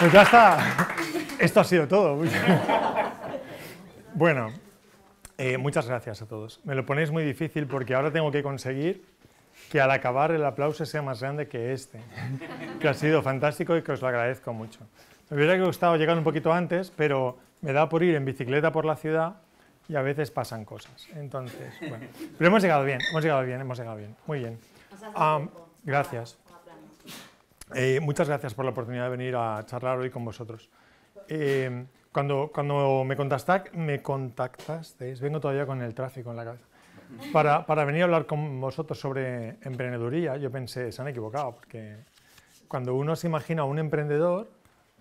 Pues ya está. Esto ha sido todo. Bueno, eh, muchas gracias a todos. Me lo ponéis muy difícil porque ahora tengo que conseguir que al acabar el aplauso sea más grande que este, que ha sido fantástico y que os lo agradezco mucho. Me hubiera gustado llegar un poquito antes, pero me da por ir en bicicleta por la ciudad y a veces pasan cosas. Entonces, Pero hemos llegado bien, hemos llegado bien, hemos llegado bien. Muy bien. Ah, gracias. Eh, muchas gracias por la oportunidad de venir a charlar hoy con vosotros. Eh, cuando, cuando me, contactas me contactasteis, vengo todavía con el tráfico en la cabeza, para, para, venir a hablar con vosotros sobre emprendeduría, yo pensé, se han equivocado, porque cuando uno se imagina a un emprendedor,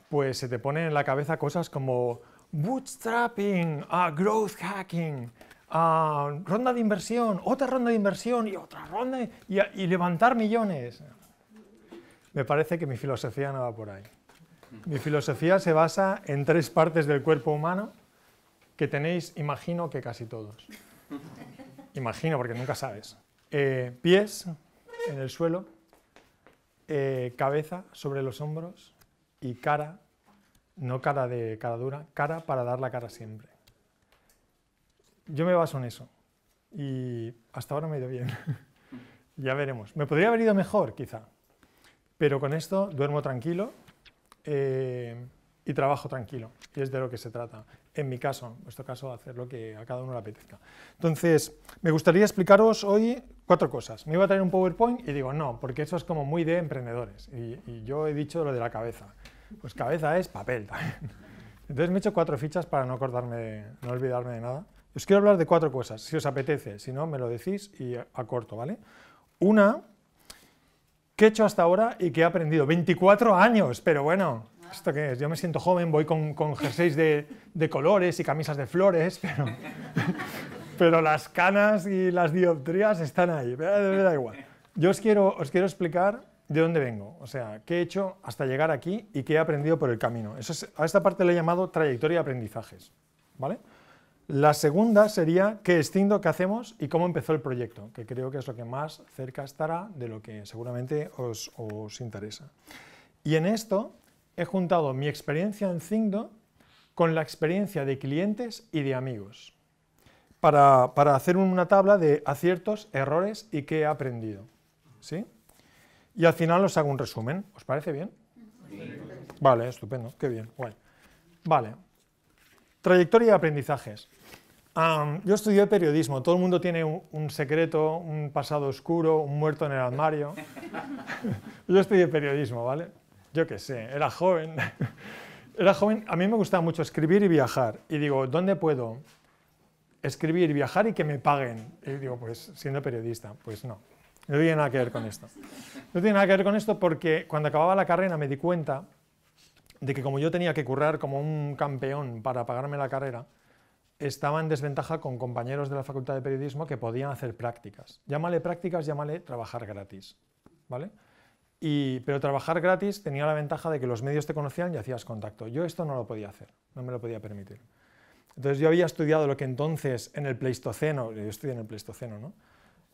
pues se te ponen en la cabeza cosas como bootstrapping, a growth hacking, a ronda de inversión, otra ronda de inversión y otra ronda y levantar millones me parece que mi filosofía no va por ahí. Mi filosofía se basa en tres partes del cuerpo humano que tenéis, imagino que casi todos. Imagino, porque nunca sabes. Eh, pies en el suelo, eh, cabeza sobre los hombros y cara, no cara de cara dura, cara para dar la cara siempre. Yo me baso en eso y hasta ahora me ha ido bien. ya veremos. Me podría haber ido mejor, quizá, pero con esto duermo tranquilo eh, y trabajo tranquilo, y es de lo que se trata. En mi caso, en nuestro caso, hacer lo que a cada uno le apetezca. Entonces, me gustaría explicaros hoy cuatro cosas. Me iba a traer un PowerPoint y digo, no, porque eso es como muy de emprendedores. Y, yo he dicho lo de la cabeza. Pues cabeza es papel también. Entonces me he hecho cuatro fichas para no acordarme, no olvidarme de nada. Os quiero hablar de cuatro cosas, si os apetece, si no me lo decís y acorto, ¿vale? Una ¿Qué he hecho hasta ahora y qué he aprendido? 24 años, pero bueno, ¿esto qué es? Yo me siento joven, voy con, con jerseys de, colores y camisas de flores, pero, las canas y las dioptrías están ahí, me da igual. Yo os quiero, os quiero explicar de dónde vengo, o sea, qué he hecho hasta llegar aquí y qué he aprendido por el camino. Eso a esta parte le he llamado trayectoria de aprendizajes, ¿vale? La segunda sería qué es Cindo, qué hacemos y cómo empezó el proyecto, que creo que es lo que más cerca estará de lo que seguramente os, interesa. Y en esto he juntado mi experiencia en Cindo con la experiencia de clientes y de amigos, para, hacer una tabla de aciertos, errores y qué he aprendido. ¿sí? Y al final os hago un resumen. ¿Os parece bien? Vale, estupendo, qué bien, Vale. Trayectoria y aprendizajes. yo estudié periodismo, todo el mundo tiene un, secreto, un pasado oscuro, un muerto en el armario. yo estudié periodismo, ¿vale? Yo qué sé, era joven. era joven, a mí me gustaba mucho escribir y viajar. Y digo, ¿dónde puedo escribir, viajar y que me paguen? Y digo, pues siendo periodista, pues no. No tiene nada que ver con esto. No tiene nada que ver con esto porque cuando acababa la carrera me di cuenta de que como yo tenía que currar como un campeón para pagarme la carrera, estaba en desventaja con compañeros de la Facultad de Periodismo que podían hacer prácticas. Llámale prácticas, llámale trabajar gratis, ¿vale? pero trabajar gratis tenía la ventaja de que los medios te conocían y hacías contacto. Yo esto no lo podía hacer, no me lo podía permitir. Entonces yo había estudiado lo que entonces en el Pleistoceno, yo estudié en el Pleistoceno, ¿no?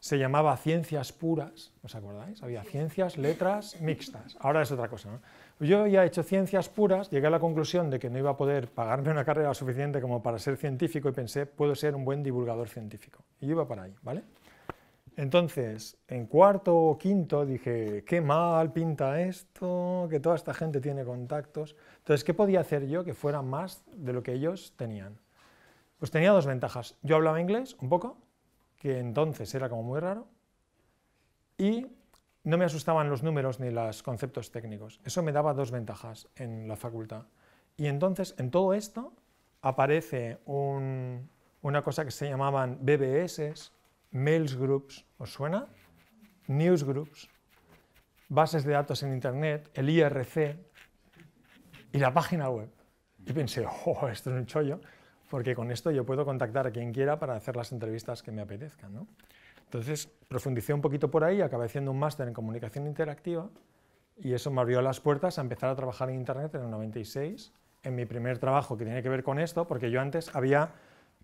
se llamaba ciencias puras, ¿os acordáis? Había ciencias, letras, mixtas. Ahora es otra cosa. ¿no? Yo ya he hecho ciencias puras, llegué a la conclusión de que no iba a poder pagarme una carrera suficiente como para ser científico y pensé, puedo ser un buen divulgador científico. Y iba para ahí, ¿vale? Entonces, en cuarto o quinto dije, qué mal pinta esto, que toda esta gente tiene contactos. Entonces, ¿qué podía hacer yo que fuera más de lo que ellos tenían? Pues tenía dos ventajas. Yo hablaba inglés, un poco, que entonces era como muy raro, y no me asustaban los números ni los conceptos técnicos. Eso me daba dos ventajas en la facultad. Y entonces, en todo esto, aparece una cosa que se llamaban BBS, Mails Groups, ¿os suena? News Groups, bases de datos en Internet, el IRC y la página web. Y pensé, oh, esto es un chollo porque con esto yo puedo contactar a quien quiera para hacer las entrevistas que me apetezcan. Entonces, profundicé un poquito por ahí, acabé haciendo un máster en comunicación interactiva y eso me abrió las puertas a empezar a trabajar en Internet en el 96, en mi primer trabajo que tiene que ver con esto, porque yo antes había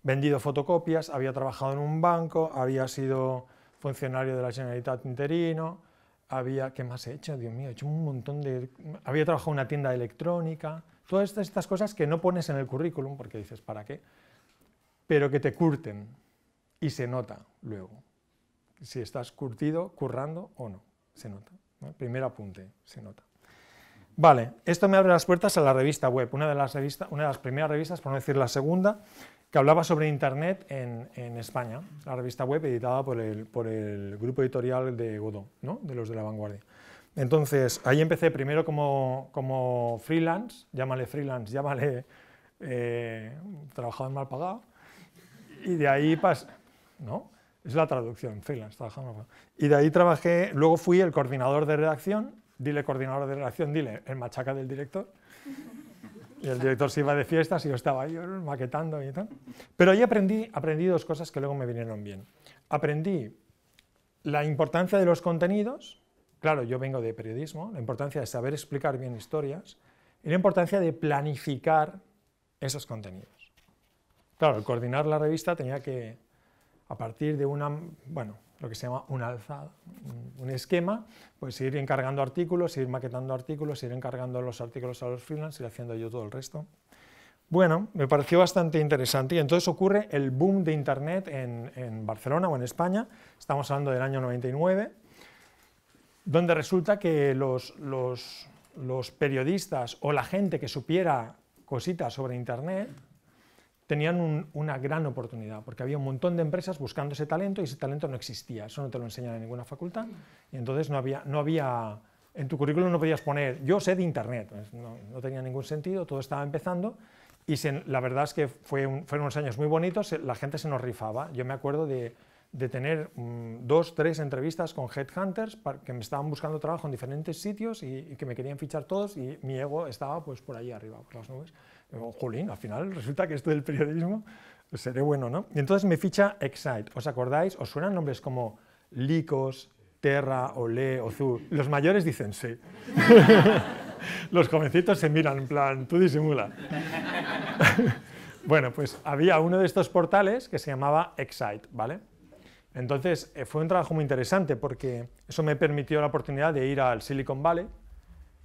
vendido fotocopias, había trabajado en un banco, había sido funcionario de la Generalitat interino, había, ¿qué más he hecho? Dios mío, he hecho un montón de... Había trabajado en una tienda electrónica, Todas estas cosas que no pones en el currículum, porque dices, ¿para qué? Pero que te curten y se nota luego. Si estás curtido, currando o no, se nota. ¿no? Primer apunte, se nota. Vale, esto me abre las puertas a la revista web, una de las, revistas, una de las primeras revistas, por no decir la segunda, que hablaba sobre Internet en, en España, la revista web editada por el, por el grupo editorial de Godó, ¿no? de los de la vanguardia. Entonces, ahí empecé primero como, como freelance, llámale freelance, llámale eh, trabajador mal pagado, y de ahí pasé, ¿no? Es la traducción, freelance, trabajador mal pagado. Y de ahí trabajé, luego fui el coordinador de redacción, dile coordinador de redacción, dile el machaca del director. Y el director se iba de fiestas y yo estaba yo uh, maquetando y tal. Pero ahí aprendí, aprendí dos cosas que luego me vinieron bien. Aprendí la importancia de los contenidos, Claro, yo vengo de periodismo, la importancia de saber explicar bien historias y la importancia de planificar esos contenidos. Claro, el coordinar la revista tenía que, a partir de una, bueno, lo que se llama un alzado, un esquema, pues ir encargando artículos, ir maquetando artículos, ir encargando los artículos a los freelance, ir haciendo yo todo el resto. Bueno, me pareció bastante interesante y entonces ocurre el boom de Internet en, en Barcelona o en España, estamos hablando del año 99, donde resulta que los, los, periodistas o la gente que supiera cositas sobre Internet tenían una gran oportunidad, porque había un montón de empresas buscando ese talento y ese talento no existía, eso no te lo enseñan en ninguna facultad, y entonces no había, no había en tu currículum no podías poner, yo sé de Internet, pues no, tenía ningún sentido, todo estaba empezando, y la verdad es que fue fueron unos años muy bonitos, la gente se nos rifaba, yo me acuerdo de de tener mm, dos, tres entrevistas con headhunters que me estaban buscando trabajo en diferentes sitios y, que me querían fichar todos y mi ego estaba pues por ahí arriba, por las nubes. al final resulta que esto del periodismo pues, seré bueno, ¿no? Y entonces me ficha Excite. ¿Os acordáis? ¿Os suenan nombres como Licos, Terra, Olé, Ozu? Los mayores dicen sí. Los jovencitos se miran en plan, tú disimula. bueno, pues había uno de estos portales que se llamaba Excite, ¿vale? Entonces, eh, fue un trabajo muy interesante porque eso me permitió la oportunidad de ir al Silicon Valley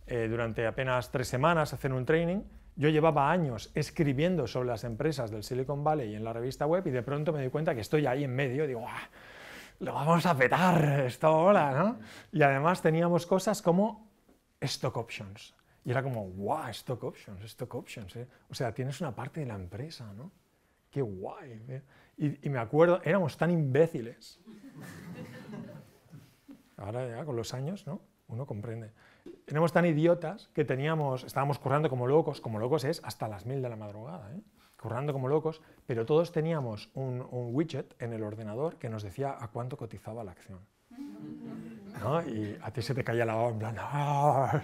eh, durante apenas tres semanas a hacer un training. Yo llevaba años escribiendo sobre las empresas del Silicon Valley y en la revista web y de pronto me di cuenta que estoy ahí en medio digo, ¡ah! Lo vamos a petar, esto hola, ¿no? Y además teníamos cosas como stock options. Y era como, wow, stock options, stock options. ¿eh? O sea, tienes una parte de la empresa, ¿no? Qué guay. ¿eh? Y, me acuerdo, éramos tan imbéciles. Ahora ya con los años, ¿no? Uno comprende. Éramos tan idiotas que teníamos, estábamos currando como locos, como locos es hasta las mil de la madrugada, ¿eh? currando como locos, pero todos teníamos un, un, widget en el ordenador que nos decía a cuánto cotizaba la acción. ¿No? Y a ti se te caía la voz en plan, ¡Ah!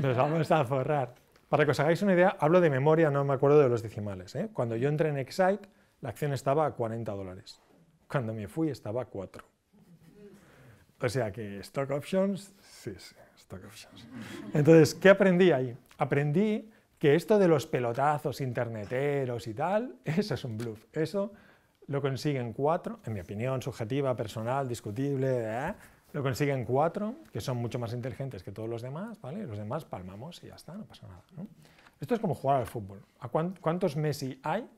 nos vamos a forrar. Para que os hagáis una idea, hablo de memoria, no me acuerdo de los decimales. ¿eh? Cuando yo entré en Excite, la acción estaba a 40 dólares. Cuando me fui estaba a 4. O sea que stock options, sí, sí, stock options. Entonces, ¿qué aprendí ahí? Aprendí que esto de los pelotazos interneteros y tal, eso es un bluff. Eso lo consiguen cuatro, en mi opinión subjetiva, personal, discutible, ¿eh? lo consiguen cuatro, que son mucho más inteligentes que todos los demás, ¿vale? Los demás palmamos y ya está, no pasa nada. Esto es como jugar al fútbol. ¿A cuántos Messi hay?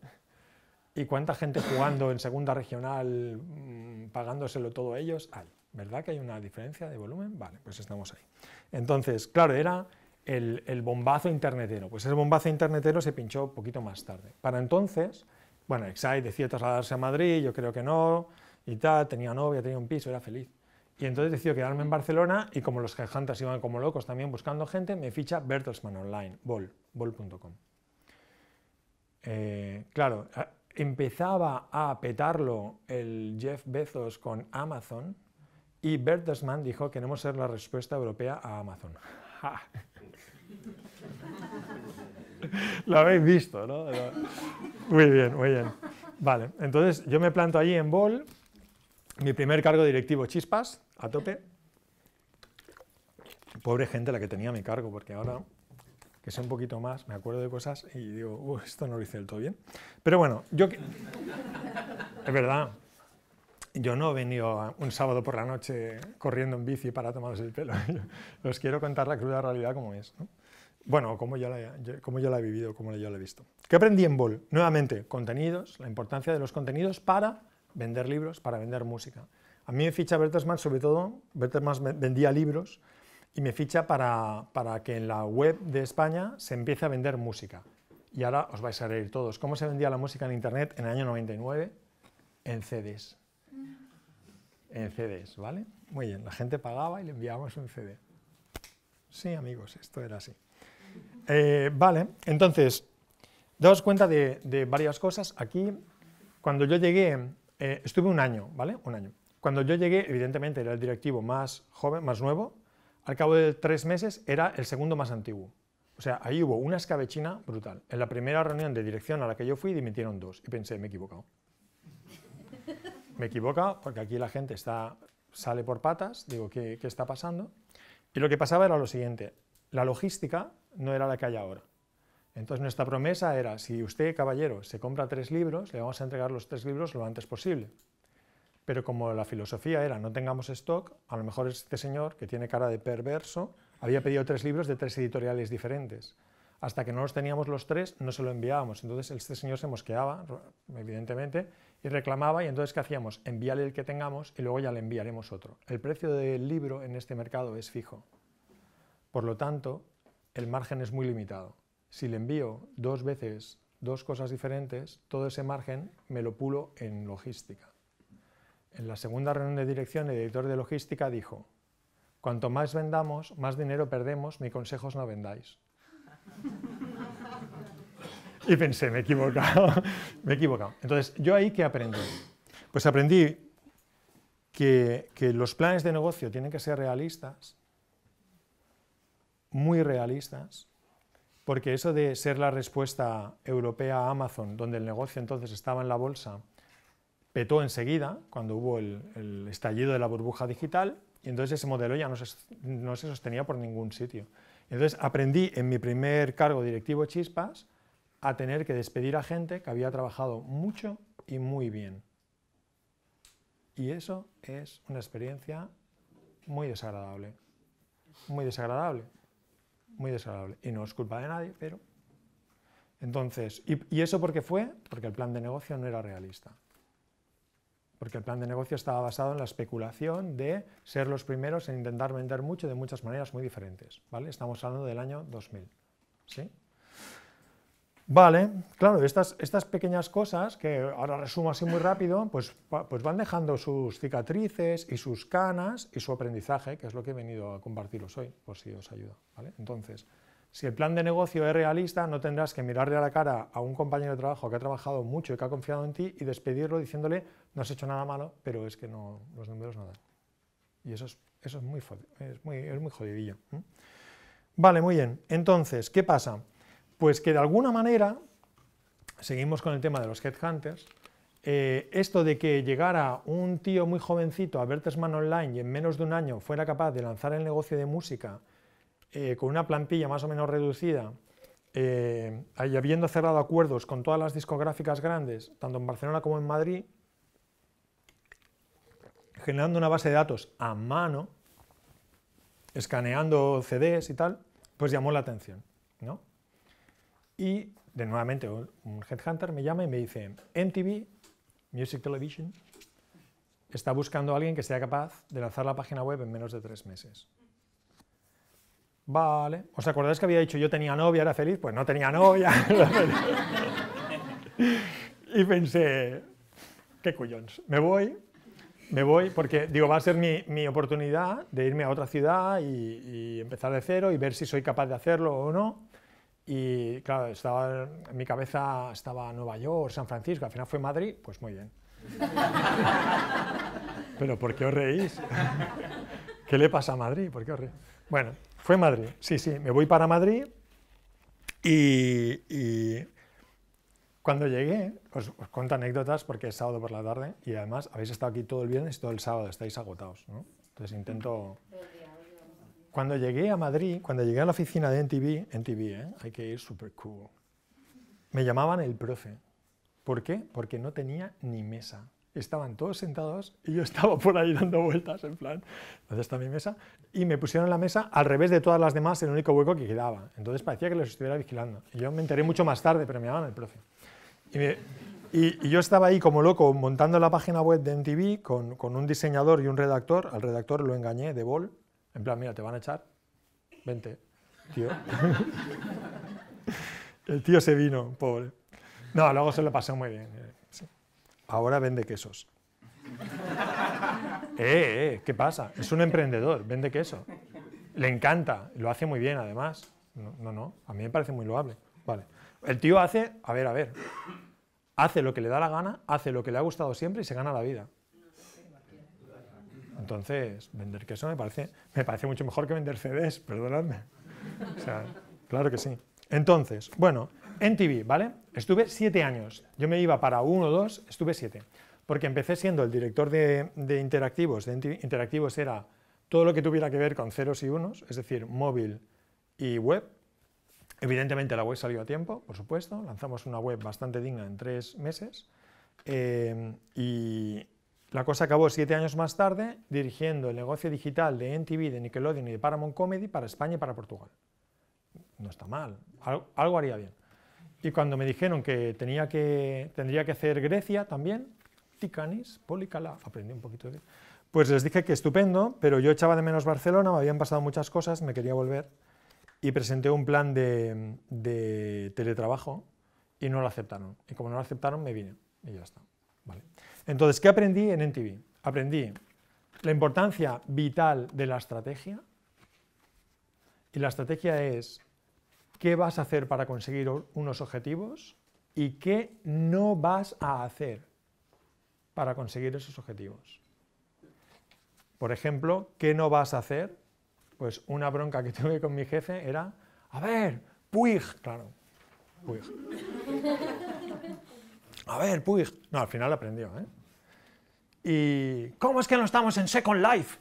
¿Y cuánta gente jugando en segunda regional, mm, pagándoselo todo ellos? Hay. ¿Verdad que hay una diferencia de volumen? Vale, pues estamos ahí. Entonces, claro, era el, bombazo internetero. Pues ese bombazo internetero se pinchó un poquito más tarde. Para entonces, bueno, Exai decidió trasladarse a Madrid, yo creo que no, y tal, tenía novia, tenía un piso, era feliz. Y entonces decidió quedarme en Barcelona y como los headhunters iban como locos también buscando gente, me ficha Bertelsmann Online, bol, bol.com. Eh, claro, empezaba a petarlo el Jeff Bezos con Amazon y Bertelsmann dijo, queremos ser la respuesta europea a Amazon. Lo habéis visto, ¿no? Muy bien, muy bien. Vale, entonces yo me planto allí en Ball, mi primer cargo directivo chispas, a tope. Pobre gente la que tenía mi cargo, porque ahora sé un poquito más, me acuerdo de cosas y digo, esto no lo hice del todo bien. Pero bueno, yo... es verdad, yo no he venido un sábado por la noche corriendo en bici para tomaros el pelo. Os quiero contar la cruda realidad como es. Bueno, como yo, la, como yo la he vivido, como yo la he visto. ¿Qué aprendí en Bol? Nuevamente, contenidos, la importancia de los contenidos para vender libros, para vender música. A mí me ficha Bertelsmann, sobre todo, Bertelsmann vendía libros y me ficha para, para, que en la web de España se empiece a vender música. Y ahora os vais a reír todos. ¿Cómo se vendía la música en Internet en el año 99? En CDs. En CDs, ¿vale? Muy bien, la gente pagaba y le enviábamos un CD. Sí, amigos, esto era así. Eh, vale, entonces, daos cuenta de, varias cosas. Aquí, cuando yo llegué, eh, estuve un año, ¿vale? Un año. Cuando yo llegué, evidentemente era el directivo más joven, más nuevo, al cabo de tres meses era el segundo más antiguo. O sea, ahí hubo una escabechina brutal. En la primera reunión de dirección a la que yo fui dimitieron dos y pensé, me he equivocado. Me equivoca porque aquí la gente está, sale por patas, digo, ¿qué, ¿qué está pasando? Y lo que pasaba era lo siguiente, la logística no era la que hay ahora. Entonces nuestra promesa era, si usted, caballero, se compra tres libros, le vamos a entregar los tres libros lo antes posible pero como la filosofía era no tengamos stock, a lo mejor este señor, que tiene cara de perverso, había pedido tres libros de tres editoriales diferentes. Hasta que no los teníamos los tres, no se lo enviábamos. Entonces este señor se mosqueaba, evidentemente, y reclamaba, y entonces ¿qué hacíamos? Enviarle el que tengamos y luego ya le enviaremos otro. El precio del libro en este mercado es fijo. Por lo tanto, el margen es muy limitado. Si le envío dos veces dos cosas diferentes, todo ese margen me lo pulo en logística. En la segunda reunión de dirección, el editor de logística dijo, cuanto más vendamos, más dinero perdemos, mi consejo es no vendáis. Y pensé, me he equivocado, me he equivocado. Entonces, ¿yo ahí qué aprendí? Pues aprendí que, que los planes de negocio tienen que ser realistas, muy realistas, porque eso de ser la respuesta europea a Amazon, donde el negocio entonces estaba en la bolsa, petó enseguida cuando hubo el, estallido de la burbuja digital y entonces ese modelo ya no se, sostenía por ningún sitio. Entonces aprendí en mi primer cargo directivo Chispas a tener que despedir a gente que había trabajado mucho y muy bien. Y eso es una experiencia muy desagradable, muy desagradable, muy desagradable. Y no es culpa de nadie, pero... Entonces, ¿y, y eso por qué fue? Porque el plan de negocio no era realista porque el plan de negocio estaba basado en la especulación de ser los primeros en intentar vender mucho de muchas maneras muy diferentes. ¿vale? Estamos hablando del año 2000. ¿sí? Vale, claro, estas, estas pequeñas cosas, que ahora resumo así muy rápido, pues, pues van dejando sus cicatrices y sus canas y su aprendizaje, que es lo que he venido a compartiros hoy, por si os ayuda. ¿vale? Entonces, si el plan de negocio es realista, no tendrás que mirarle a la cara a un compañero de trabajo que ha trabajado mucho y que ha confiado en ti y despedirlo diciéndole no has hecho nada malo, pero es que no, los números no dan. Y eso es, eso es, muy, muy jodidillo. Vale, muy bien. Entonces, ¿qué pasa? Pues que de alguna manera, seguimos con el tema de los headhunters, eh, esto de que llegara un tío muy jovencito a Bertelsmann Online y en menos de un año fuera capaz de lanzar el negocio de música eh, con una plantilla más o menos reducida, eh, habiendo cerrado acuerdos con todas las discográficas grandes, tanto en Barcelona como en Madrid, generando una base de datos a mano, escaneando CDs y tal, pues llamó la atención. Y de nuevamente un headhunter me llama y me dice, MTV, Music Television, está buscando a alguien que sea capaz de lanzar la página web en menos de tres meses. Vale. ¿Os acordáis que había dicho yo tenía novia, era feliz? Pues no tenía novia. y pensé, qué cuyons. Me voy, me voy porque digo, va a ser mi, oportunidad de irme a otra ciudad y, empezar de cero y ver si soy capaz de hacerlo o no. Y claro, estaba, en mi cabeza estaba Nueva York, San Francisco, al final fue Madrid, pues muy bien. Pero ¿por qué os reís? ¿Qué le pasa a Madrid? ¿Por qué os reís? Bueno, fue Madrid, sí, sí, me voy para Madrid y cuando llegué, os, cuento anécdotas porque es sábado por la tarde y además habéis estado aquí todo el viernes y todo el sábado, estáis agotados. Entonces intento... Cuando llegué a Madrid, cuando llegué a la oficina de NTV, NTV, ¿eh? hay que ir súper cool, me llamaban el profe. ¿Por qué? Porque no tenía ni mesa. Estaban todos sentados y yo estaba por ahí dando vueltas, en plan, ¿dónde está mi mesa? Y me pusieron la mesa al revés de todas las demás, el único hueco que quedaba. Entonces parecía que los estuviera vigilando. yo me enteré mucho más tarde, pero me llamaban el profe. Y, yo estaba ahí como loco montando la página web de MTV con, un diseñador y un redactor. Al redactor lo engañé de bol. En plan, mira, te van a echar. Vente, tío. El tío se vino, pobre. No, luego se lo pasó muy bien. Eh, Ahora vende quesos. Eh, eh, ¿qué pasa? Es un emprendedor, vende queso. Le encanta, lo hace muy bien además. no, no, a mí me parece muy loable. Vale. El tío hace, a ver, a ver, hace lo que le da la gana, hace lo que le ha gustado siempre y se gana la vida. Entonces, vender queso me parece, me parece mucho mejor que vender CDs, perdonadme. O sea, claro que sí. Entonces, bueno, en TV, ¿vale? Estuve siete años. Yo me iba para uno o dos, estuve siete. Porque empecé siendo el director de, interactivos. De interactivos era todo lo que tuviera que ver con ceros y unos, es decir, móvil y web, Evidentemente la web salió a tiempo, por supuesto, lanzamos una web bastante digna en tres meses eh, y la cosa acabó siete años más tarde dirigiendo el negocio digital de NTV, de Nickelodeon y de Paramount Comedy para España y para Portugal. No está mal, algo, haría bien. Y cuando me dijeron que, tenía que tendría que hacer Grecia también, Ticanis, Policala, aprendí un poquito de... Pues les dije que estupendo, pero yo echaba de menos Barcelona, me habían pasado muchas cosas, me quería volver y presenté un plan de, teletrabajo y no lo aceptaron. Y como no lo aceptaron, me vine y ya está. Vale. Entonces, ¿qué aprendí en NTV? Aprendí la importancia vital de la estrategia. Y la estrategia es qué vas a hacer para conseguir unos objetivos y qué no vas a hacer para conseguir esos objetivos. Por ejemplo, ¿qué no vas a hacer pues una bronca que tuve con mi jefe era, a ver, Puig, claro, Puig. A ver, Puig. No, al final aprendió, ¿eh? Y, ¿cómo es que no estamos en Second Life?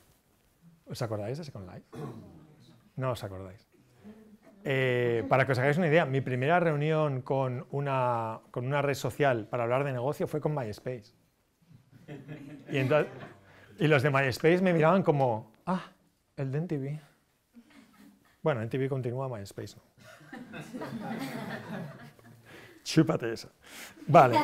¿Os acordáis de Second Life? No os acordáis. Eh, para que os hagáis una idea, mi primera reunión con una, con una red social para hablar de negocio fue con MySpace. Y, los de MySpace me miraban como, ah, el DenTV. Bueno, en TV continúa MySpace, ¿no? Chúpate eso. Vale.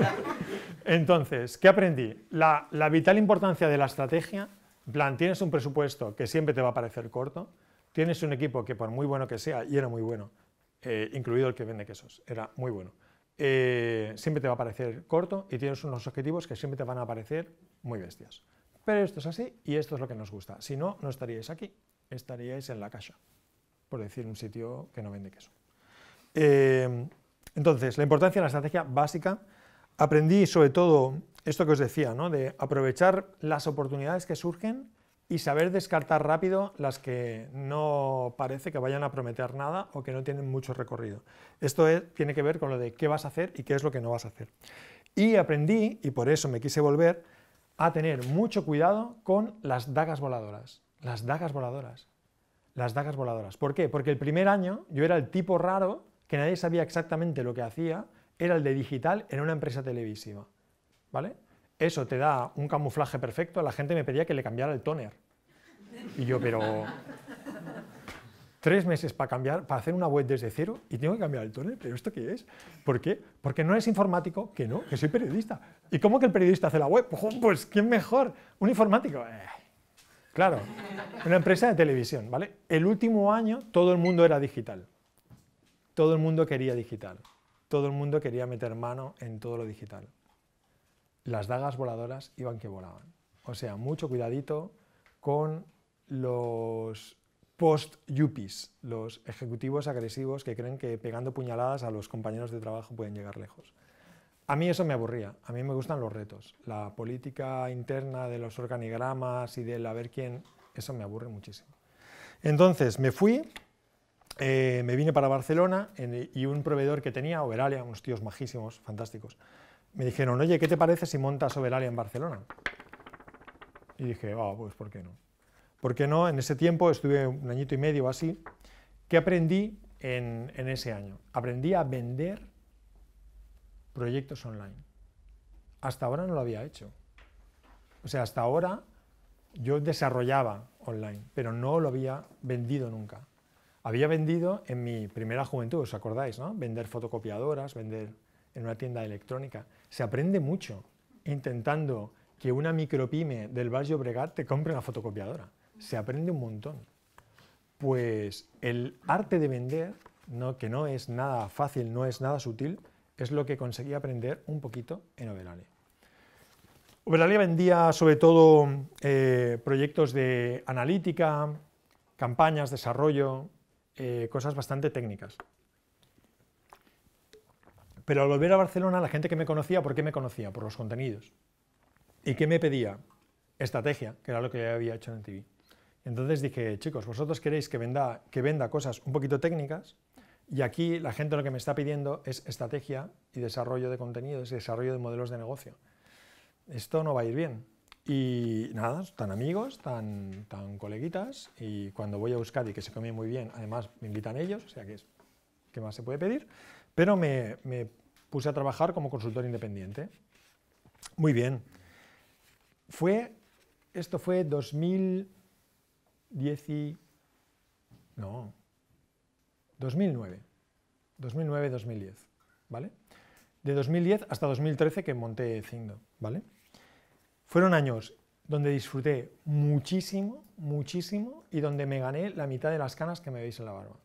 Entonces, ¿qué aprendí? La, vital importancia de la estrategia, plan, tienes un presupuesto que siempre te va a parecer corto, tienes un equipo que por muy bueno que sea, y era muy bueno, eh, incluido el que vende quesos, era muy bueno, eh, siempre te va a parecer corto y tienes unos objetivos que siempre te van a parecer muy bestias. Pero esto es así y esto es lo que nos gusta. Si no, no estaríais aquí estaríais en la caja, por decir un sitio que no vende queso. Eh, entonces, la importancia de la estrategia básica. Aprendí sobre todo esto que os decía, ¿no? de aprovechar las oportunidades que surgen y saber descartar rápido las que no parece que vayan a prometer nada o que no tienen mucho recorrido. Esto tiene que ver con lo de qué vas a hacer y qué es lo que no vas a hacer. Y aprendí, y por eso me quise volver, a tener mucho cuidado con las dagas voladoras. Las dagas voladoras. Las dagas voladoras. ¿Por qué? Porque el primer año yo era el tipo raro, que nadie sabía exactamente lo que hacía, era el de digital en una empresa televisiva. ¿Vale? Eso te da un camuflaje perfecto. La gente me pedía que le cambiara el tóner. Y yo, pero. Tres meses para cambiar, para hacer una web desde cero y tengo que cambiar el tóner, pero ¿esto qué es? ¿Por qué? Porque no es informático, que no, que soy periodista. ¿Y cómo que el periodista hace la web? Pues, ¿quién mejor? Un informático. Eh Claro, una empresa de televisión, ¿vale? El último año todo el mundo era digital. Todo el mundo quería digital. Todo el mundo quería meter mano en todo lo digital. Las dagas voladoras iban que volaban. O sea, mucho cuidadito con los post-yuppies, los ejecutivos agresivos que creen que pegando puñaladas a los compañeros de trabajo pueden llegar lejos. A mí eso me aburría, a mí me gustan los retos. La política interna de los organigramas y del a ver quién, eso me aburre muchísimo. Entonces me fui, eh, me vine para Barcelona y un proveedor que tenía, Oberalia, unos tíos majísimos, fantásticos, me dijeron, oye, ¿qué te parece si montas Oberalia en Barcelona? Y dije, ah, pues ¿por qué no? ¿Por qué no? En ese tiempo estuve un añito y medio así. ¿Qué aprendí en, en ese año? Aprendí a vender proyectos online. Hasta ahora no lo había hecho. O sea, hasta ahora yo desarrollaba online, pero no lo había vendido nunca. Había vendido en mi primera juventud, ¿os acordáis? No? Vender fotocopiadoras, vender en una tienda electrónica. Se aprende mucho intentando que una micropyme del Valle Obregat te compre una fotocopiadora. Se aprende un montón. Pues el arte de vender, que no es nada fácil, no es nada sutil, es lo que conseguí aprender un poquito en Overale. Overale vendía sobre todo eh, proyectos de analítica, campañas, desarrollo, eh, cosas bastante técnicas. Pero al volver a Barcelona, la gente que me conocía, ¿por qué me conocía? Por los contenidos. ¿Y qué me pedía? Estrategia, que era lo que había hecho en TV. Entonces dije, chicos, vosotros queréis que venda, que venda cosas un poquito técnicas, y aquí la gente lo que me está pidiendo es estrategia y desarrollo de contenidos, desarrollo de modelos de negocio. Esto no va a ir bien. Y nada, tan amigos, tan, tan coleguitas, y cuando voy a y que se come muy bien, además me invitan ellos, o sea que es, ¿qué más se puede pedir? Pero me, puse a trabajar como consultor independiente. Muy bien. Fue, esto fue 2010 No, 2009, 2009-2010, ¿vale? De 2010 hasta 2013 que monté Zingdo, ¿vale? Fueron años donde disfruté muchísimo, muchísimo y donde me gané la mitad de las canas que me veis en la barba.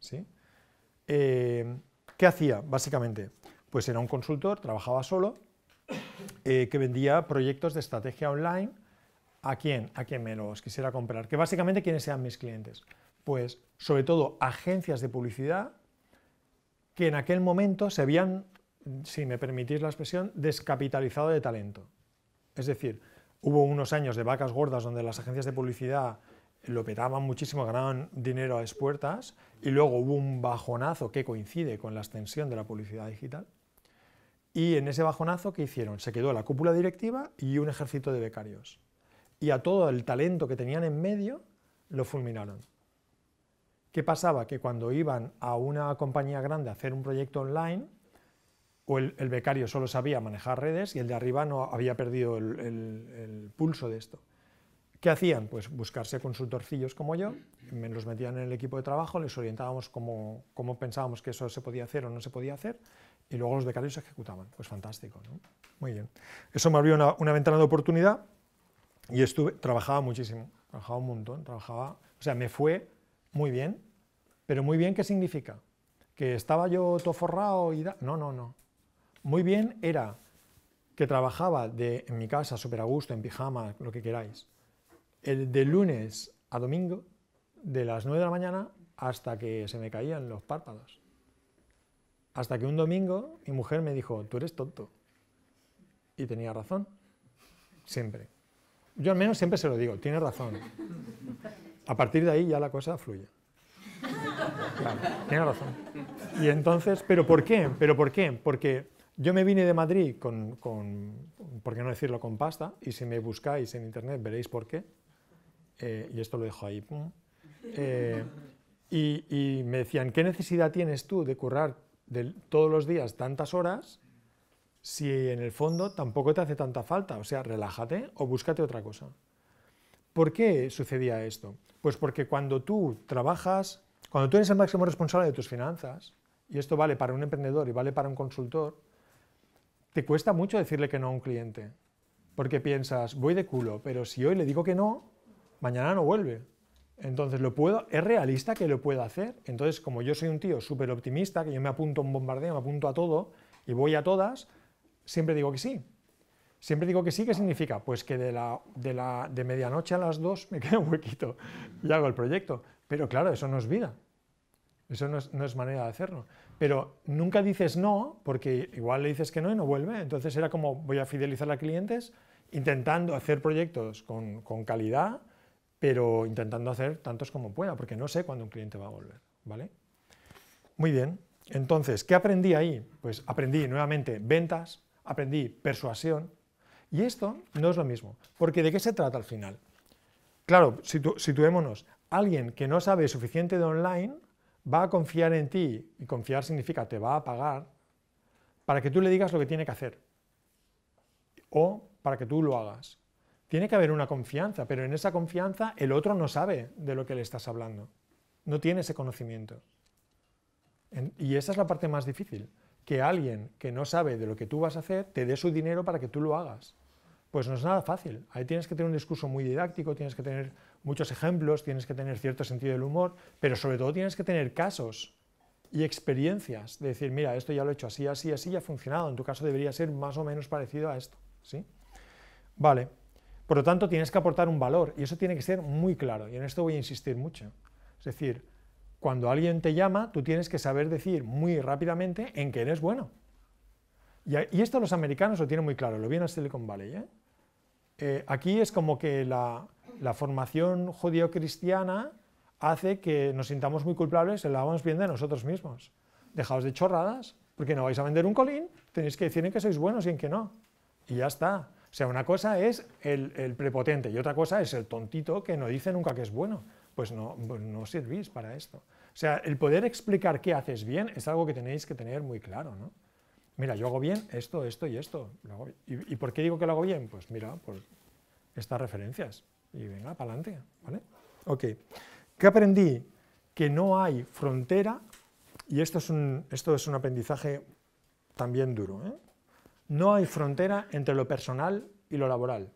¿Sí? Eh, ¿Qué hacía, básicamente? Pues era un consultor, trabajaba solo, eh, que vendía proyectos de estrategia online a quien, a quien me los quisiera comprar, que básicamente quiénes sean mis clientes. Pues sobre todo agencias de publicidad que en aquel momento se habían, si me permitís la expresión, descapitalizado de talento. Es decir, hubo unos años de vacas gordas donde las agencias de publicidad lo petaban muchísimo, ganaban dinero a expuertas, y luego hubo un bajonazo que coincide con la extensión de la publicidad digital. Y en ese bajonazo, ¿qué hicieron? Se quedó la cúpula directiva y un ejército de becarios. Y a todo el talento que tenían en medio, lo fulminaron. ¿Qué pasaba? Que cuando iban a una compañía grande a hacer un proyecto online, o el, becario solo sabía manejar redes y el de arriba no había perdido el, pulso de esto. ¿Qué hacían? Pues buscarse consultorcillos como yo, me los metían en el equipo de trabajo, les orientábamos cómo, pensábamos que eso se podía hacer o no se podía hacer, y luego los becarios se ejecutaban. Pues fantástico, ¿no? Muy bien. Eso me abrió una, una, ventana de oportunidad y estuve, trabajaba muchísimo, trabajaba un montón, trabajaba, o sea, me fue muy bien, pero muy bien, ¿qué significa? ¿Que estaba yo forrado y da? No, no, no. Muy bien era que trabajaba de, en mi casa súper a gusto, en pijama, lo que queráis, el de lunes a domingo, de las 9 de la mañana hasta que se me caían los párpados. Hasta que un domingo mi mujer me dijo, tú eres tonto. Y tenía razón, siempre. Yo al menos siempre se lo digo, tienes razón a partir de ahí ya la cosa fluye. Claro, tiene razón. Y entonces, ¿pero por qué? ¿Pero por qué? Porque yo me vine de Madrid con, por qué no decirlo, con pasta, y si me buscáis en internet veréis por qué. Eh, y esto lo dejo ahí. Eh, y, me decían, ¿qué necesidad tienes tú de currar todos los días tantas horas si en el fondo tampoco te hace tanta falta? O sea, relájate o búscate otra cosa. ¿Por qué sucedía esto? Pues porque cuando tú trabajas, cuando tú eres el máximo responsable de tus finanzas, y esto vale para un emprendedor y vale para un consultor, te cuesta mucho decirle que no a un cliente, porque piensas, voy de culo, pero si hoy le digo que no, mañana no vuelve. Entonces, lo puedo, es realista que lo pueda hacer. Entonces, como yo soy un tío súper optimista, que yo me apunto a un bombardeo, me apunto a todo y voy a todas, siempre digo que sí. Siempre digo que sí, ¿qué significa? Pues que de, la, la, de medianoche a las 2 me queda un huequito y hago el proyecto. Pero claro, eso no es vida, eso no es, manera de hacerlo. Pero nunca dices no, porque igual le dices que no y no vuelve. Entonces era como voy a fidelizar a clientes intentando hacer proyectos con, con calidad, pero intentando hacer tantos como pueda, porque no sé cuándo un cliente va a volver. ¿vale? Muy bien. Entonces, ¿qué aprendí ahí? Pues aprendí nuevamente ventas, aprendí persuasión, y esto no es lo mismo, porque ¿de qué se trata al final? Claro, situémonos, alguien que no sabe suficiente de online va a confiar en ti, y confiar significa te va a pagar, para que tú le digas lo que tiene que hacer, o para que tú lo hagas. Tiene que haber una confianza, pero en esa confianza el otro no sabe de lo que le estás hablando, no tiene ese conocimiento. y esa es la parte más difícil, que alguien que no sabe de lo que tú vas a hacer te dé su dinero para que tú lo hagas. Pues no es nada fácil. Ahí tienes que tener un discurso muy didáctico, tienes que tener muchos ejemplos, tienes que tener cierto sentido del humor, pero sobre todo tienes que tener casos y experiencias de decir, mira, esto ya lo he hecho así, así, así, ya ha funcionado. En tu caso debería ser más o menos parecido a esto. ¿sí? Vale. Por lo tanto, tienes que aportar un valor y eso tiene que ser muy claro. Y en esto voy a insistir mucho. Es decir, cuando alguien te llama, tú tienes que saber decir muy rápidamente en qué eres bueno. Y, esto los americanos lo tienen muy claro, lo viene a Silicon Valley. ¿eh? Eh, aquí es como que la, formación judío-cristiana hace que nos sintamos muy culpables y la vamos bien de nosotros mismos. Dejaos de chorradas, porque no vais a vender un colín, tenéis que decir en qué sois buenos y en qué no. Y ya está. O sea, una cosa es el prepotente y otra cosa es el tontito que no dice nunca que es bueno. Pues, pues no, servís para esto. O sea, el poder explicar qué haces bien es algo que tenéis que tener muy claro, ¿no? Mira, yo hago bien esto, esto y esto. ¿Y, por qué digo que lo hago bien? Pues mira, por estas referencias. Y venga, para adelante, Ok. ¿Qué aprendí? Que no hay frontera, y esto es un, esto es un aprendizaje también duro, ¿eh? No hay frontera entre lo personal y lo laboral.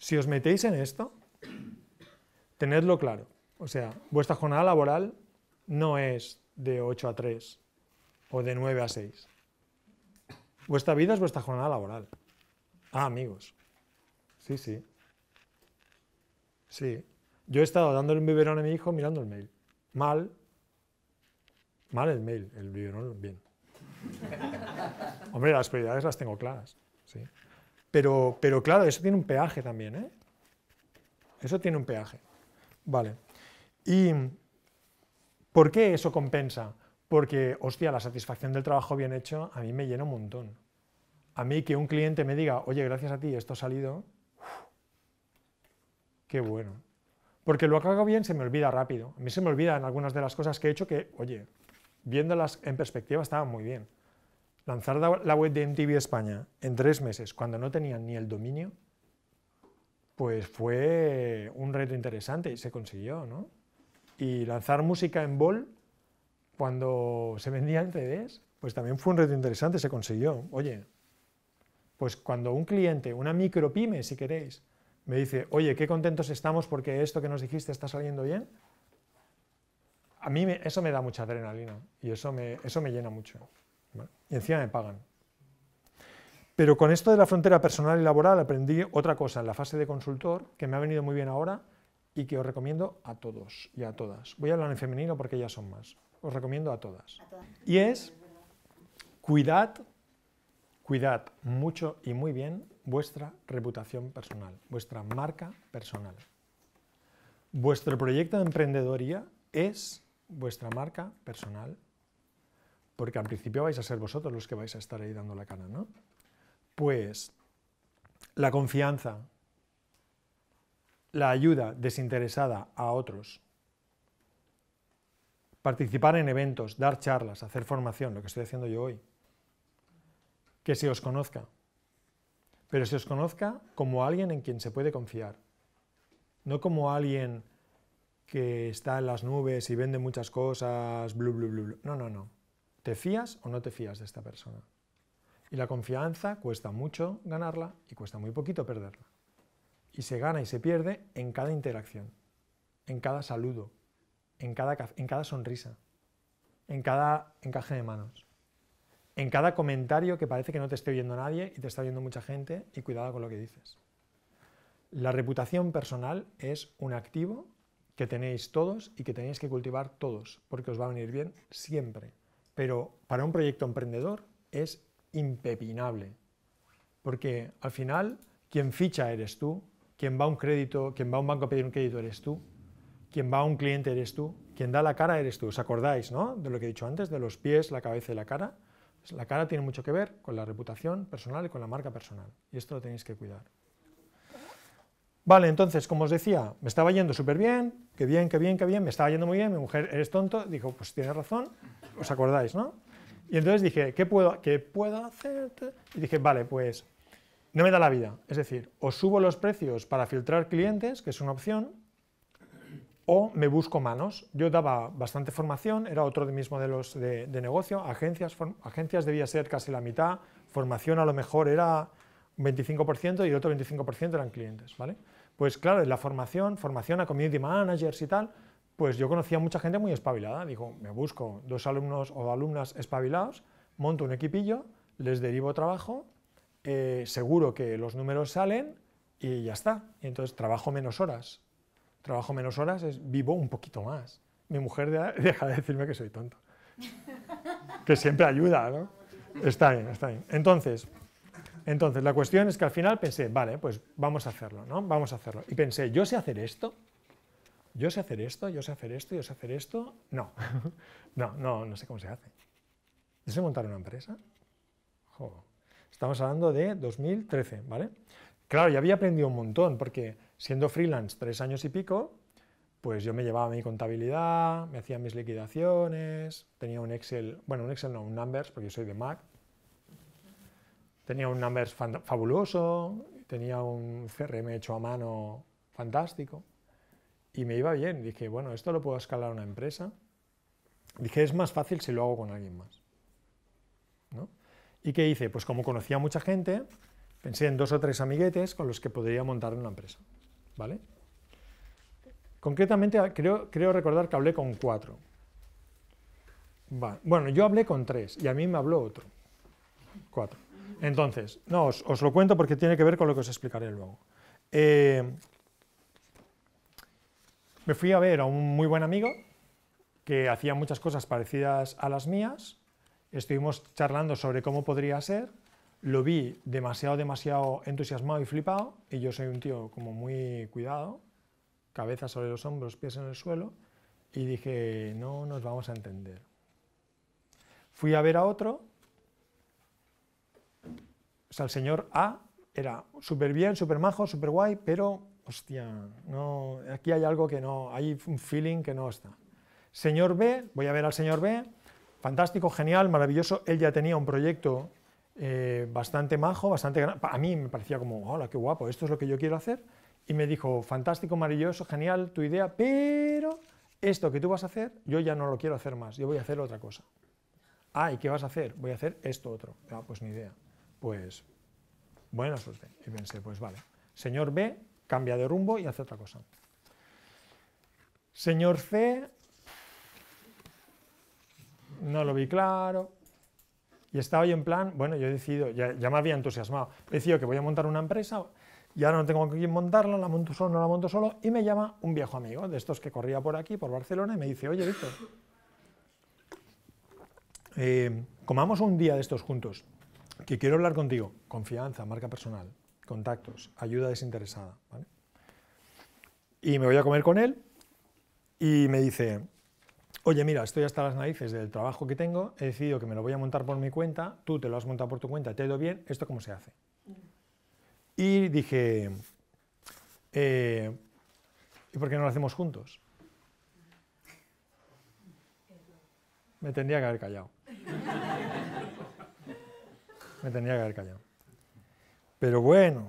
Si os metéis en esto, Tenedlo claro. O sea, vuestra jornada laboral no es de 8 a 3 o de 9 a 6. Vuestra vida es vuestra jornada laboral. Ah, amigos. Sí, sí. Sí. Yo he estado dando el biberón a mi hijo mirando el mail. Mal. Mal el mail, el biberón bien. Hombre, las prioridades las tengo claras. Sí. Pero, pero claro, eso tiene un peaje también. ¿eh? Eso tiene un peaje. Vale. ¿Y por qué eso compensa? Porque, hostia, la satisfacción del trabajo bien hecho a mí me llena un montón. A mí que un cliente me diga, oye, gracias a ti esto ha salido, qué bueno. Porque lo que hago bien se me olvida rápido. A mí se me olvidan algunas de las cosas que he hecho que, oye, viéndolas en perspectiva estaban muy bien. Lanzar la web de MTV España en tres meses, cuando no tenían ni el dominio, pues fue un reto interesante y se consiguió, ¿no? Y lanzar música en bol cuando se vendía en CDs, pues también fue un reto interesante, se consiguió. Oye, pues cuando un cliente, una micropyme, si queréis, me dice, oye, qué contentos estamos porque esto que nos dijiste está saliendo bien, a mí eso me da mucha adrenalina y eso me, eso me llena mucho. Y encima me pagan. Pero con esto de la frontera personal y laboral aprendí otra cosa en la fase de consultor que me ha venido muy bien ahora y que os recomiendo a todos y a todas. Voy a hablar en femenino porque ya son más. Os recomiendo a todas. Y es cuidad, cuidad mucho y muy bien vuestra reputación personal, vuestra marca personal. Vuestro proyecto de emprendedoría es vuestra marca personal, porque al principio vais a ser vosotros los que vais a estar ahí dando la cara, ¿no? Pues la confianza, la ayuda desinteresada a otros, participar en eventos, dar charlas, hacer formación, lo que estoy haciendo yo hoy, que se os conozca, pero se os conozca como alguien en quien se puede confiar, no como alguien que está en las nubes y vende muchas cosas, blu. No, no, no. ¿Te fías o no te fías de esta persona? Y la confianza cuesta mucho ganarla y cuesta muy poquito perderla. Y se gana y se pierde en cada interacción, en cada saludo, en cada, sonrisa, en cada encaje de manos, en cada comentario que parece que no te esté oyendo nadie y te está oyendo mucha gente y cuidado con lo que dices. La reputación personal es un activo que tenéis todos y que tenéis que cultivar todos, porque os va a venir bien siempre. Pero para un proyecto emprendedor es impepinable, porque al final quien ficha eres tú, quien va a un crédito, quien va a un banco a pedir un crédito eres tú, quien va a un cliente eres tú, quien da la cara eres tú. ¿Os acordáis ¿no? de lo que he dicho antes, de los pies, la cabeza y la cara? Pues la cara tiene mucho que ver con la reputación personal y con la marca personal, y esto lo tenéis que cuidar. Vale, entonces, como os decía, me estaba yendo súper bien, qué bien, qué bien, qué bien, me estaba yendo muy bien, mi mujer, eres tonto, dijo, pues tienes razón, os acordáis, ¿no? Y entonces dije, ¿qué puedo, qué puedo hacer? Y dije, vale, pues no me da la vida. Es decir, o subo los precios para filtrar clientes, que es una opción, o me busco manos. Yo daba bastante formación, era otro de mis modelos de, de negocio, agencias, agencias debía ser casi la mitad, formación a lo mejor era un 25% y el otro 25% eran clientes, ¿vale? Pues claro, la formación, formación a community managers y tal, pues yo conocía mucha gente muy espabilada. Digo, me busco dos alumnos o alumnas espabilados, monto un equipillo, les derivo trabajo, eh, seguro que los números salen y ya está. Y entonces trabajo menos horas. Trabajo menos horas es vivo un poquito más. Mi mujer deja de decirme que soy tonto. que siempre ayuda, ¿no? Está bien, está bien. Entonces, entonces, la cuestión es que al final pensé, vale, pues vamos a hacerlo, ¿no? Vamos a hacerlo. Y pensé, yo sé hacer esto yo sé hacer esto, yo sé hacer esto, yo sé hacer esto. No, no, no, no sé cómo se hace. Yo sé montar una empresa. Estamos hablando de 2013, ¿vale? Claro, ya había aprendido un montón, porque siendo freelance tres años y pico, pues yo me llevaba mi contabilidad, me hacía mis liquidaciones, tenía un Excel, bueno, un Excel no, un Numbers, porque yo soy de Mac. Tenía un Numbers fabuloso, tenía un CRM hecho a mano fantástico y me iba bien. Dije, bueno, esto lo puedo escalar a una empresa. Dije, es más fácil si lo hago con alguien más. ¿No? ¿Y qué hice? Pues como conocía a mucha gente, pensé en dos o tres amiguetes con los que podría montar una empresa. ¿Vale? Concretamente, ah, creo, creo recordar que hablé con cuatro. Bueno, yo hablé con tres y a mí me habló otro. Cuatro. Entonces, no, os, os lo cuento porque tiene que ver con lo que os explicaré luego. Eh, me fui a ver a un muy buen amigo que hacía muchas cosas parecidas a las mías. Estuvimos charlando sobre cómo podría ser. Lo vi demasiado, demasiado entusiasmado y flipado. Y yo soy un tío como muy cuidado, cabeza sobre los hombros, pies en el suelo. Y dije, no nos vamos a entender. Fui a ver a otro. O sea, el señor A era súper bien, súper majo, súper guay, pero hostia, no, aquí hay algo que no, hay un feeling que no está. Señor B, voy a ver al señor B, fantástico, genial, maravilloso, él ya tenía un proyecto eh, bastante majo, bastante grande, a mí me parecía como, hola, qué guapo, esto es lo que yo quiero hacer, y me dijo, fantástico, maravilloso, genial, tu idea, pero esto que tú vas a hacer, yo ya no lo quiero hacer más, yo voy a hacer otra cosa. Ah, ¿y qué vas a hacer? Voy a hacer esto otro. Ah, pues ni idea. Pues, buena suerte. Y pensé, pues vale. Señor B, cambia de rumbo y hace otra cosa. Señor C, no lo vi claro. Y estaba yo en plan, bueno, yo he decidido, ya, me había entusiasmado, he decidido que voy a montar una empresa, y ahora no tengo que montarla, la monto solo, no la monto solo, y me llama un viejo amigo de estos que corría por aquí, por Barcelona, y me dice, oye, Víctor, eh, comamos un día de estos juntos, que quiero hablar contigo, confianza, marca personal, contactos, ayuda desinteresada. Y me voy a comer con él y me dice, oye, mira, estoy hasta las narices del trabajo que tengo, he decidido que me lo voy a montar por mi cuenta, tú te lo has montado por tu cuenta, te ha ido bien, ¿esto cómo se hace? Mm. Y dije, eh, ¿y por qué no lo hacemos juntos? Me tendría que haber callado. Me tendría que haber callado. Pero bueno,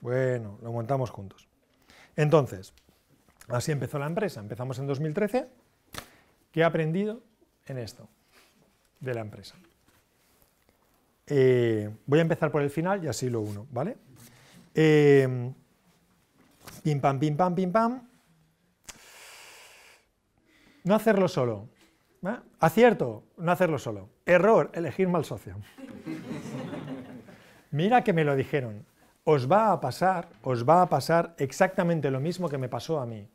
bueno, lo montamos juntos. Entonces, así empezó la empresa. Empezamos en 2013. ¿Qué he aprendido en esto de la empresa? Eh, voy a empezar por el final y así lo uno, ¿vale? Eh, pim pam, pim pam, pim pam. No hacerlo solo. ¿eh? Acierto, no hacerlo solo. Error, elegir mal socio. Mira que me lo dijeron. Os va a pasar, os va a pasar exactamente lo mismo que me pasó a mí.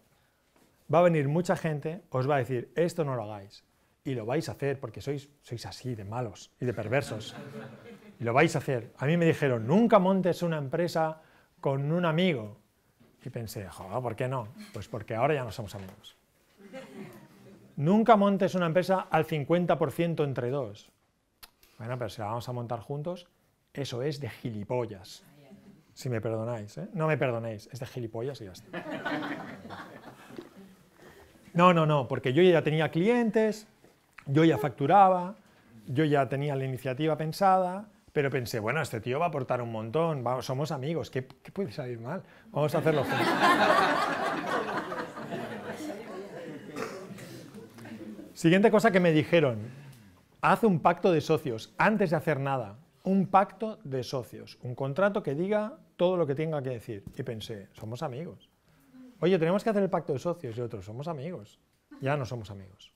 Va a venir mucha gente, os va a decir, esto no lo hagáis. Y lo vais a hacer porque sois, sois así de malos y de perversos. Y lo vais a hacer. A mí me dijeron, nunca montes una empresa con un amigo. Y pensé, joder, ¿por qué no? Pues porque ahora ya no somos amigos. Nunca montes una empresa al 50% entre dos. Bueno, pero si la vamos a montar juntos, eso es de gilipollas. Si me perdonáis, ¿eh? No me perdonéis, es de gilipollas y ya está. No, no, no, porque yo ya tenía clientes, yo ya facturaba, yo ya tenía la iniciativa pensada, pero pensé, bueno, este tío va a aportar un montón, somos amigos, ¿qué, ¿qué, puede salir mal? Vamos a hacerlo juntos. Siguiente cosa que me dijeron, haz un pacto de socios antes de hacer nada un pacto de socios, un contrato que diga todo lo que tenga que decir. Y pensé, somos amigos. Oye, tenemos que hacer el pacto de socios y otros, somos amigos. Ya no somos amigos.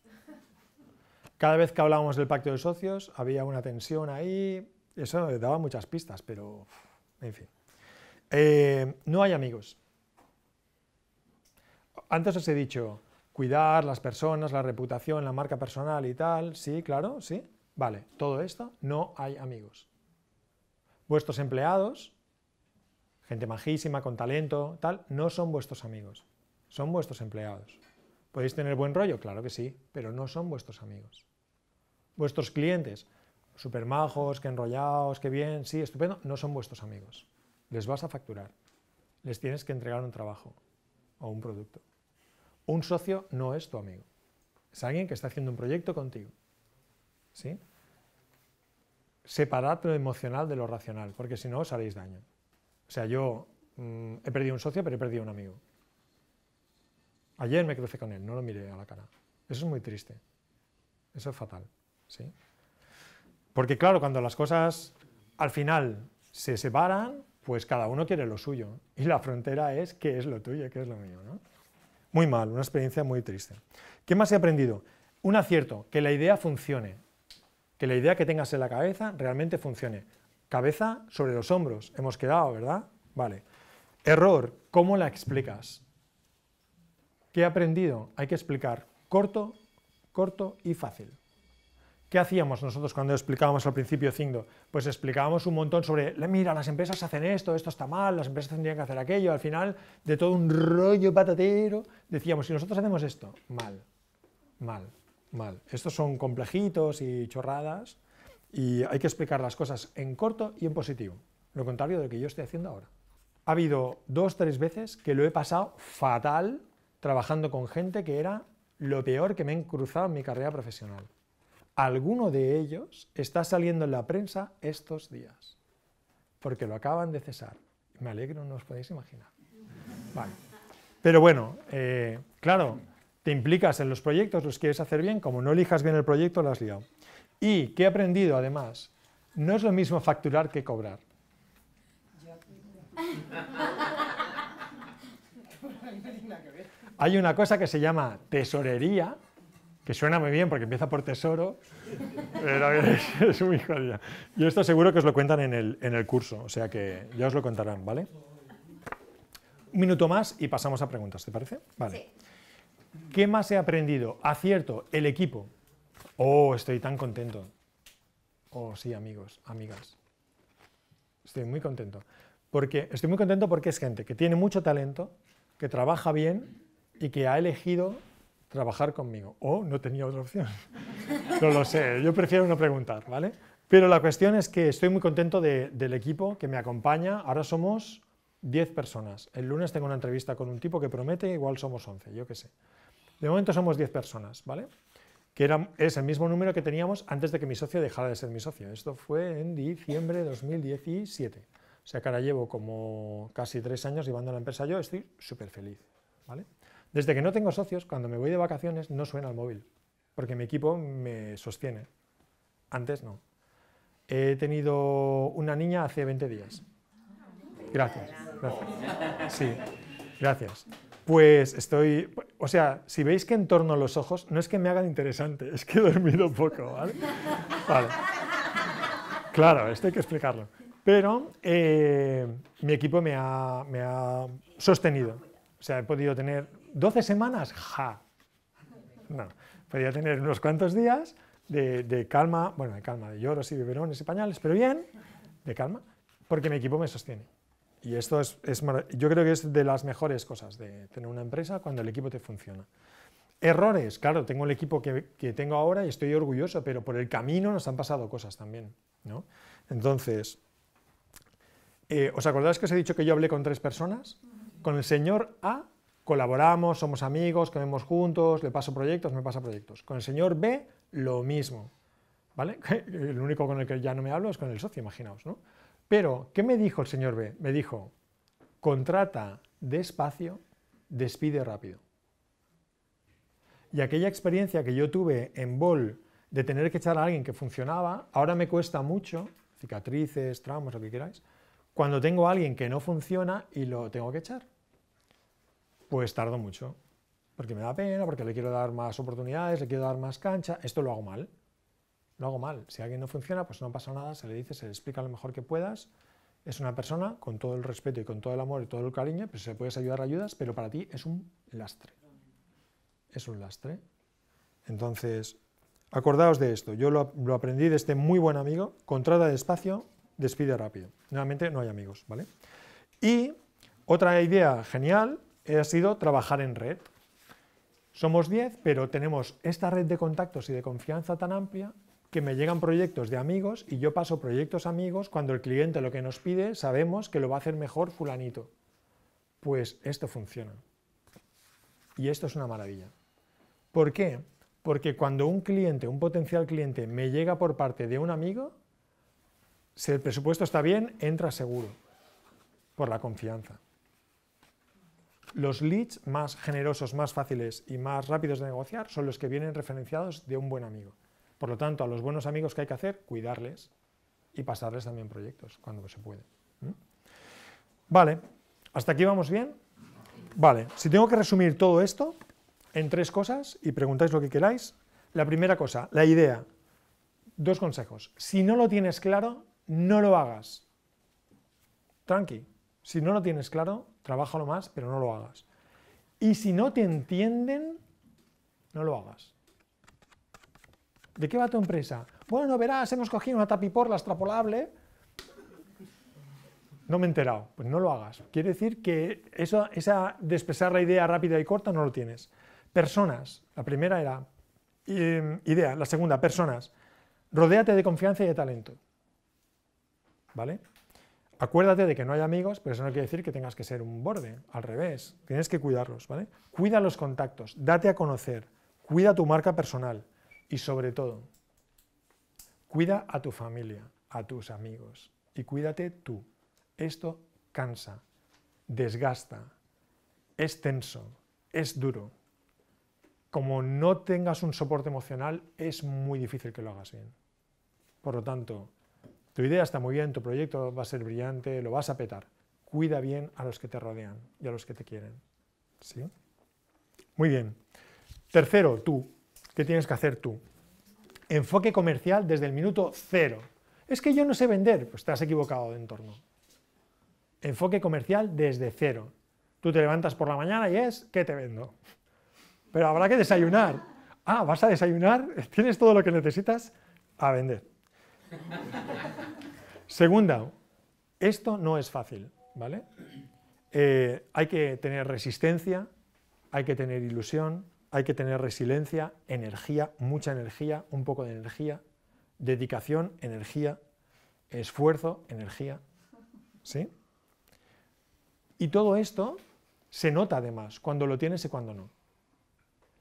Cada vez que hablábamos del pacto de socios había una tensión ahí, eso daba muchas pistas, pero en fin. Eh, no hay amigos. Antes os he dicho, cuidar las personas, la reputación, la marca personal y tal, sí, claro, sí, vale, todo esto, no hay amigos. Vuestros empleados, gente majísima, con talento, tal, no son vuestros amigos, son vuestros empleados. ¿Podéis tener buen rollo? Claro que sí, pero no son vuestros amigos. Vuestros clientes, super majos, que enrollados, que bien, sí, estupendo, no son vuestros amigos. Les vas a facturar, les tienes que entregar un trabajo o un producto. Un socio no es tu amigo, es alguien que está haciendo un proyecto contigo. ¿Sí? separad lo emocional de lo racional, porque si no os haréis daño. O sea, yo mm, he perdido un socio, pero he perdido un amigo. Ayer me crucé con él, no lo miré a la cara. Eso es muy triste. Eso es fatal. ¿sí? Porque claro, cuando las cosas al final se separan, pues cada uno quiere lo suyo. Y la frontera es qué es lo tuyo, qué es lo mío. Muy mal, una experiencia muy triste. ¿Qué más he aprendido? Un acierto, que la idea funcione que la idea que tengas en la cabeza realmente funcione. Cabeza sobre los hombros, hemos quedado, ¿verdad? Vale. Error, ¿cómo la explicas? ¿Qué he aprendido? Hay que explicar corto, corto y fácil. ¿Qué hacíamos nosotros cuando explicábamos al principio cindo? Pues explicábamos un montón sobre, mira, las empresas hacen esto, esto está mal, las empresas tendrían que hacer aquello, al final, de todo un rollo patatero, decíamos, si nosotros hacemos esto, mal, mal. Mal. Estos son complejitos y chorradas y hay que explicar las cosas en corto y en positivo, lo contrario de lo que yo estoy haciendo ahora. Ha habido dos, tres veces que lo he pasado fatal trabajando con gente que era lo peor que me han cruzado en mi carrera profesional. Alguno de ellos está saliendo en la prensa estos días, porque lo acaban de cesar. Me alegro, no os podéis imaginar. Vale. Pero bueno, eh, claro, te implicas en los proyectos, los quieres hacer bien, como no elijas bien el proyecto, lo has liado. Y que he aprendido además, no es lo mismo facturar que cobrar. Hay una cosa que se llama tesorería, que suena muy bien porque empieza por tesoro, pero es, muy jodida. Yo estoy seguro que os lo cuentan en el, en el curso, o sea que ya os lo contarán, ¿vale? Un minuto más y pasamos a preguntas, ¿te parece? Vale. ¿Qué más he aprendido? Acierto, el equipo. Oh, estoy tan contento. Oh, sí, amigos, amigas. Estoy muy contento. Porque, estoy muy contento porque es gente que tiene mucho talento, que trabaja bien y que ha elegido trabajar conmigo. oh, no tenía otra opción. no lo sé, yo prefiero no preguntar, ¿vale? Pero la cuestión es que estoy muy contento del equipo que me acompaña. Ahora somos 10 personas. El lunes tengo una entrevista con un tipo que promete, igual somos 11, yo qué sé. De momento somos 10 personas, ¿vale? Que era, es el mismo número que teníamos antes de que mi socio dejara de ser mi socio. Esto fue en diciembre de 2017. O sea que ahora llevo como casi tres años llevando la empresa yo, estoy súper feliz, ¿vale? Desde que no tengo socios, cuando me voy de vacaciones no suena el móvil, porque mi equipo me sostiene. Antes no. He tenido una niña hace 20 días. Gracias. gracias. Sí, gracias. Pues estoy, o sea, si veis que entorno los ojos, no es que me hagan interesante, es que he dormido poco, ¿vale? Claro, esto hay que explicarlo. Pero eh, mi equipo me ha, sostenido. O sea, he podido tener 12 semanas, ja. No, podía tener unos cuantos días de, de calma, bueno, de calma, de lloros y biberones y pañales, pero bien, de calma, porque mi equipo me sostiene. Y esto es, es yo creo que es de las mejores cosas de tener una empresa cuando el equipo te funciona. Errores, claro, tengo el equipo que, que, tengo ahora y estoy orgulloso, pero por el camino nos han pasado cosas también. ¿no? Entonces, eh, ¿os acordáis que os he dicho que yo hablé con tres personas? Con el señor A colaboramos, somos amigos, comemos juntos, le paso proyectos, me pasa proyectos. Con el señor B, lo mismo. ¿Vale? El único con el que ya no me hablo es con el socio, imaginaos, ¿no? Pero, ¿qué me dijo el señor B? Me dijo, contrata despacio, despide rápido. Y aquella experiencia que yo tuve en Bol de tener que echar a alguien que funcionaba, ahora me cuesta mucho, cicatrices, traumas, lo que queráis, cuando tengo a alguien que no funciona y lo tengo que echar. Pues tardo mucho, porque me da pena, porque le quiero dar más oportunidades, le quiero dar más cancha, esto lo hago mal no hago mal. Si alguien no funciona, pues no pasa nada, se le dice, se le explica lo mejor que puedas. Es una persona con todo el respeto y con todo el amor y todo el cariño, pues se le puedes ayudar, ayudas, pero para ti es un lastre. Es un lastre. Entonces, acordaos de esto. Yo lo, aprendí de este muy buen amigo. Contrata despacio, despide rápido. Nuevamente, no hay amigos, ¿vale? Y otra idea genial ha sido trabajar en red. Somos 10, pero tenemos esta red de contactos y de confianza tan amplia que me llegan proyectos de amigos y yo paso proyectos amigos cuando el cliente lo que nos pide sabemos que lo va a hacer mejor fulanito. Pues esto funciona. Y esto es una maravilla. ¿Por qué? Porque cuando un cliente, un potencial cliente, me llega por parte de un amigo, si el presupuesto está bien, entra seguro, por la confianza. Los leads más generosos, más fáciles y más rápidos de negociar son los que vienen referenciados de un buen amigo. Por lo tanto, a los buenos amigos que hay que hacer, cuidarles y pasarles también proyectos cuando se puede. Vale, ¿hasta aquí vamos bien? Vale, si tengo que resumir todo esto en tres cosas y preguntáis lo que queráis, la primera cosa, la idea, dos consejos. Si no lo tienes claro, no lo hagas. Tranqui, si no lo tienes claro, trabájalo más, pero no lo hagas. Y si no te entienden, no lo hagas. ¿De qué va tu empresa? Bueno, verás, hemos cogido una tapiporla extrapolable. No me he enterado. Pues no lo hagas. Quiere decir que esa de la idea rápida y corta no lo tienes. Personas. La primera era eh, idea. La segunda, personas. Rodéate de confianza y de talento. ¿Vale? Acuérdate de que no hay amigos, pero eso no quiere decir que tengas que ser un borde, al revés, tienes que cuidarlos, ¿vale? Cuida los contactos, date a conocer, cuida tu marca personal, y sobre todo, cuida a tu familia, a tus amigos y cuídate tú. Esto cansa, desgasta, es tenso, es duro. Como no tengas un soporte emocional, es muy difícil que lo hagas bien. Por lo tanto, tu idea está muy bien, tu proyecto va a ser brillante, lo vas a petar. Cuida bien a los que te rodean y a los que te quieren. ¿Sí? Muy bien. Tercero, tú, ¿Qué tienes que hacer tú. Enfoque comercial desde el minuto cero. Es que yo no sé vender, pues te has equivocado de entorno. Enfoque comercial desde cero. Tú te levantas por la mañana y es, ¿qué te vendo? Pero habrá que desayunar. Ah, ¿vas a desayunar? ¿Tienes todo lo que necesitas? A vender. Segunda, esto no es fácil, ¿vale? Eh, hay que tener resistencia, hay que tener ilusión, hay que tener resiliencia, energía, mucha energía, un poco de energía, dedicación, energía, esfuerzo, energía. ¿Sí? Y todo esto se nota además cuando lo tienes y cuando no.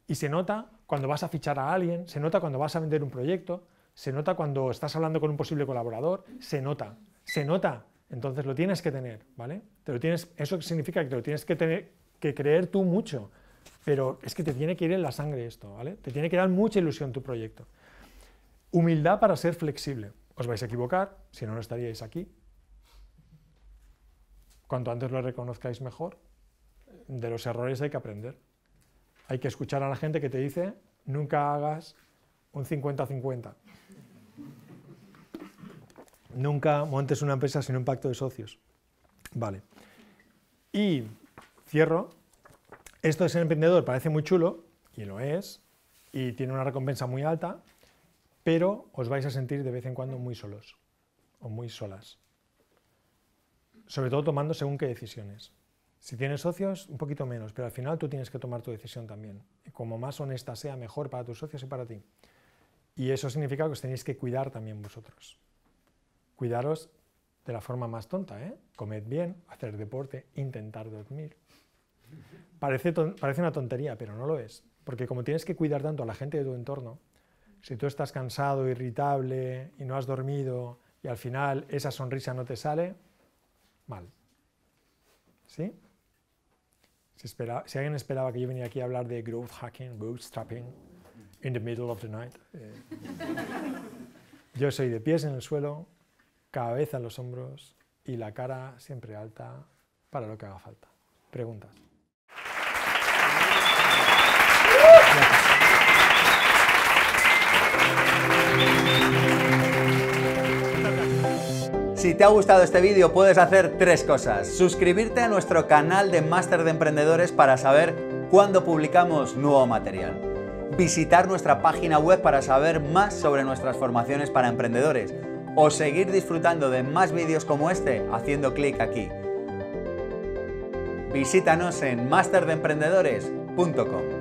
Y se nota cuando vas a fichar a alguien, se nota cuando vas a vender un proyecto, se nota cuando estás hablando con un posible colaborador, se nota, se nota. Entonces lo tienes que tener, ¿vale? Te tienes, eso significa que te lo tienes que, tener, que creer tú mucho, pero es que te tiene que ir en la sangre esto, ¿vale? Te tiene que dar mucha ilusión tu proyecto. Humildad para ser flexible. Os vais a equivocar, si no, no estaríais aquí. Cuanto antes lo reconozcáis mejor, de los errores hay que aprender. Hay que escuchar a la gente que te dice, nunca hagas un 50-50. Nunca montes una empresa sin un pacto de socios. Vale. Y cierro esto de ser emprendedor parece muy chulo, y lo es, y tiene una recompensa muy alta, pero os vais a sentir de vez en cuando muy solos o muy solas. Sobre todo tomando según qué decisiones. Si tienes socios, un poquito menos, pero al final tú tienes que tomar tu decisión también. Como más honesta sea, mejor para tus socios y para ti. Y eso significa que os tenéis que cuidar también vosotros. Cuidaros de la forma más tonta, ¿eh? Comed bien, hacer deporte, intentar dormir, Parece, parece una tontería, pero no lo es. Porque como tienes que cuidar tanto a la gente de tu entorno, si tú estás cansado, irritable y no has dormido y al final esa sonrisa no te sale, mal. ¿Sí? Si, espera, si alguien esperaba que yo venía aquí a hablar de growth hacking, bootstrapping, in the middle of the night, eh, yo soy de pies en el suelo, cabeza en los hombros y la cara siempre alta para lo que haga falta. Preguntas. Si te ha gustado este vídeo puedes hacer tres cosas. Suscribirte a nuestro canal de Máster de Emprendedores para saber cuándo publicamos nuevo material. Visitar nuestra página web para saber más sobre nuestras formaciones para emprendedores. O seguir disfrutando de más vídeos como este haciendo clic aquí. Visítanos en masterdeemprendedores.com.